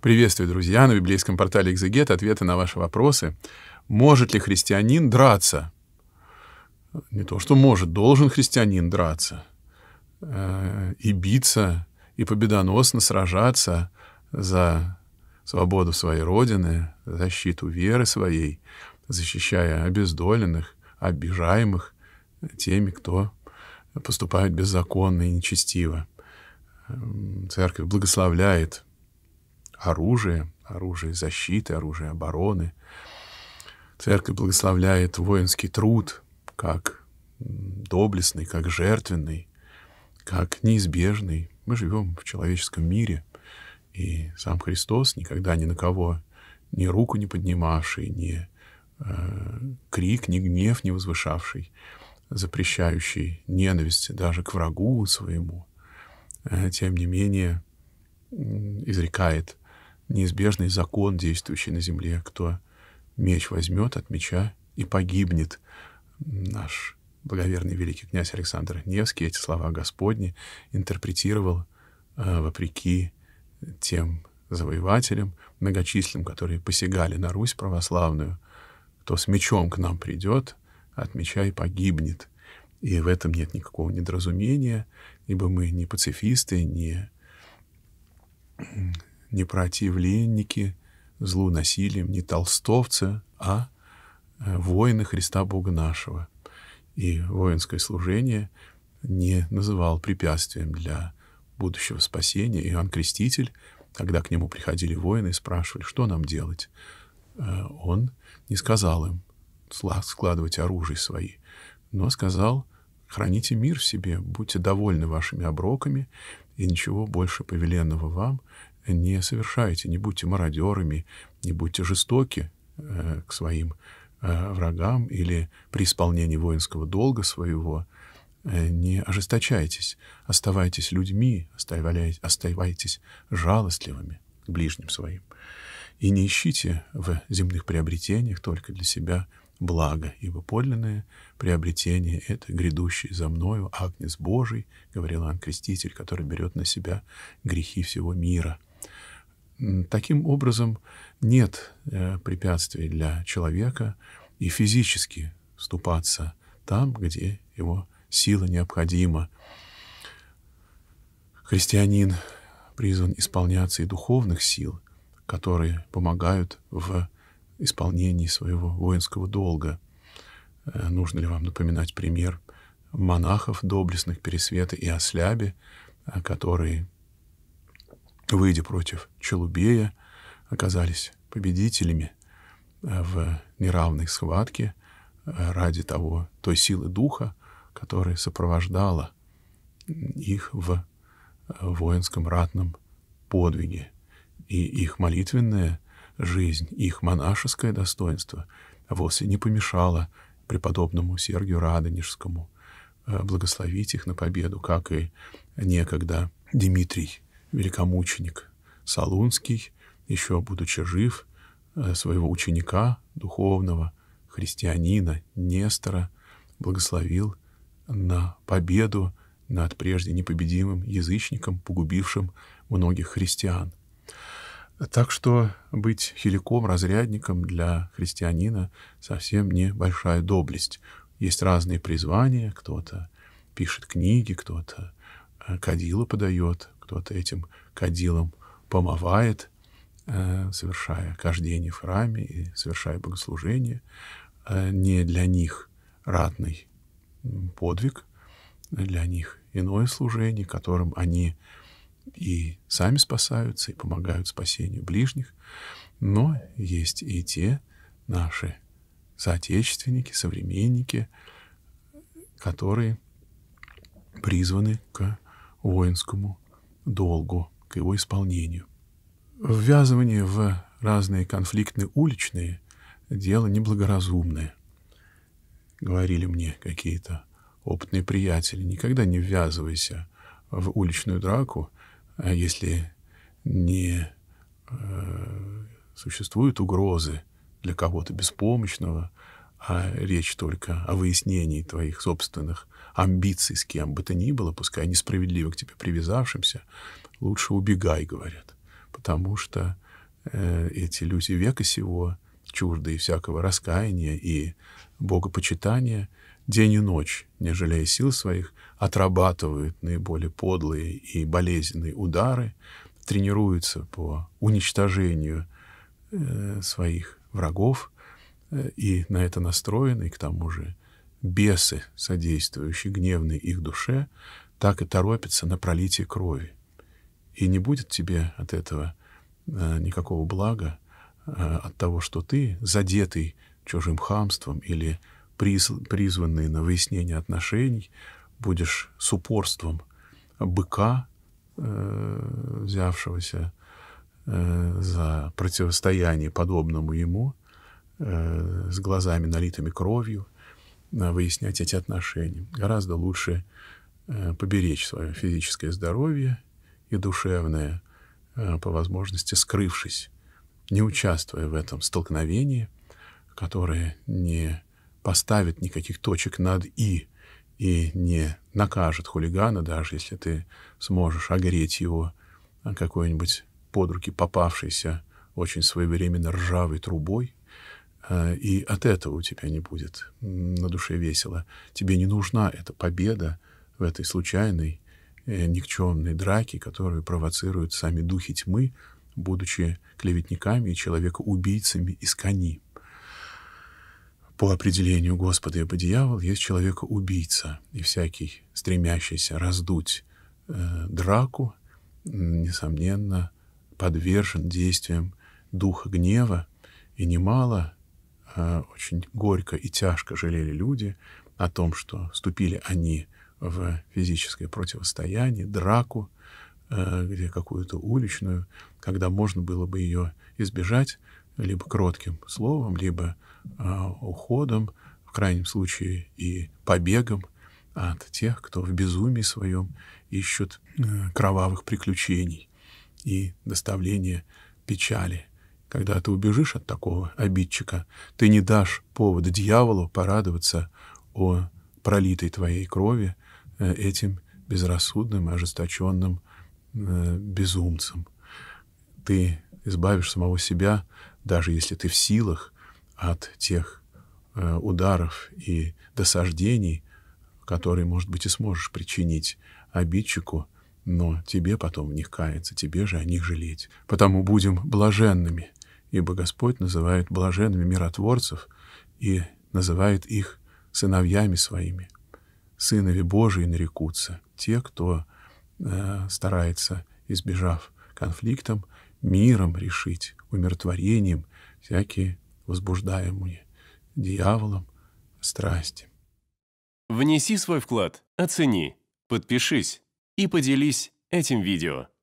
Приветствую, друзья, на библейском портале «Экзегет» ответы на ваши вопросы. Может ли христианин драться? Не то, что может, должен христианин драться э, и биться, и победоносно сражаться за свободу своей Родины, защиту веры своей, защищая обездоленных, обижаемых теми, кто поступает беззаконно и нечестиво. Эм, церковь благословляет оружие, оружие защиты, оружие обороны. Церковь благословляет воинский труд как доблестный, как жертвенный, как неизбежный. Мы живем в человеческом мире, и сам Христос никогда ни на кого ни руку не поднимавший, ни э, крик, ни гнев не возвышавший, запрещающий ненависть даже к врагу своему, э, тем не менее э, изрекает неизбежный закон, действующий на земле. Кто меч возьмет от меча и погибнет. Наш благоверный великий князь Александр Невский эти слова Господни интерпретировал э, вопреки тем завоевателям многочисленным, которые посягали на Русь православную, кто с мечом к нам придет, от меча и погибнет. И в этом нет никакого недоразумения, ибо мы не пацифисты, не не противленники злу насилием, не толстовцы, а э, воины Христа Бога нашего. И воинское служение не называл препятствием для будущего спасения. Иоанн Креститель, когда к нему приходили воины и спрашивали, что нам делать, э, он не сказал им складывать оружие свои, но сказал, храните мир в себе, будьте довольны вашими оброками, и ничего больше повеленного вам не совершайте, не будьте мародерами, не будьте жестоки э, к своим э, врагам или при исполнении воинского долга своего э, не ожесточайтесь, оставайтесь людьми, оставайтесь, жалостливыми к ближним своим и не ищите в земных приобретениях только для себя благо, ибо подлинное приобретение — это грядущий за мною Агнец Божий, — говорил Иоанн Креститель, который берет на себя грехи всего мира — Таким образом, нет э, препятствий для человека и физически вступаться там, где его сила необходима. Христианин призван исполняться и духовных сил, которые помогают в исполнении своего воинского долга. Э, нужно ли вам напоминать пример монахов доблестных Пересвета и Осляби, э, которые выйдя против Челубея, оказались победителями э, в неравной схватке э, ради того, той силы духа, которая сопровождала их в э, воинском ратном подвиге. И их молитвенная жизнь, их монашеское достоинство вовсе не помешало преподобному Сергию Радонежскому благословить их на победу, как и некогда Дмитрий великомученик Салунский еще будучи жив, э, своего ученика, духовного христианина Нестора, благословил на победу над прежде непобедимым язычником, погубившим многих христиан. Так что быть хиликом, разрядником для христианина совсем не большая доблесть. Есть разные призвания, кто-то пишет книги, кто-то э, кадила подает, кто-то этим кадилом помывает, э, совершая кождение в храме и совершая богослужение, э, не для них ратный подвиг, для них иное служение, которым они и сами спасаются, и помогают спасению ближних, но есть и те наши соотечественники, современники, которые призваны к воинскому долгу, к его исполнению. Ввязывание в разные конфликтные уличные — дело неблагоразумное. Говорили мне какие-то опытные приятели, никогда не ввязывайся в уличную драку, а если не э, существуют угрозы для кого-то беспомощного, а речь только о выяснении твоих собственных амбиций с кем бы то ни было, пускай несправедливо к тебе привязавшимся, лучше убегай, говорят, потому что э, эти люди века сего чужды всякого раскаяния и богопочитания день и ночь, не жалея сил своих, отрабатывают наиболее подлые и болезненные удары, тренируются по уничтожению э, своих врагов, Э, и на это настроены, и к тому же бесы, содействующие гневной их душе, так и торопятся на пролитие крови. И не будет тебе от этого э, никакого блага, э, от того, что ты, задетый чужим хамством или призванный на выяснение отношений, будешь с упорством быка, взявшегося за противостояние подобному ему, Э, с глазами, налитыми кровью, э, выяснять эти отношения. Гораздо лучше э, поберечь свое физическое здоровье и душевное, по возможности скрывшись, не участвуя в этом столкновении, которое не поставит никаких точек над «и», и не накажет хулигана, даже если ты сможешь огреть его какой-нибудь под руки попавшейся очень своевременно ржавой трубой, а, и от этого у тебя не будет на душе весело. Тебе не нужна эта победа в этой случайной, э, никчемной драке, которую провоцируют сами духи тьмы, будучи клеветниками и человекоубийцами из кони. По определению Господа и по дьявол есть человека-убийца, и всякий, стремящийся раздуть э, драку, несомненно, подвержен действиям духа гнева, и немало Э, очень горько и тяжко жалели люди о том, что вступили они в физическое противостояние, драку, э, где какую-то уличную, когда можно было бы ее избежать либо кротким словом, либо э, уходом, в крайнем случае и побегом от тех, кто в безумии своем ищет кровавых приключений и доставления печали когда ты убежишь от такого обидчика, ты не дашь повода дьяволу порадоваться о пролитой твоей крови э, этим безрассудным, ожесточенным э, безумцам. Ты избавишь самого себя, даже если ты в силах, от тех э, ударов и досаждений, которые, может быть, и сможешь причинить обидчику, но тебе потом в них каяться, тебе же о них жалеть. Потому будем блаженными, ибо Господь называет блаженными миротворцев и называет их сыновьями своими. Сынови Божии нарекутся те, кто э, старается, избежав конфликтом, миром решить, умиротворением всякие возбуждаемые дьяволом страсти. Внеси свой вклад, оцени, подпишись и поделись этим видео.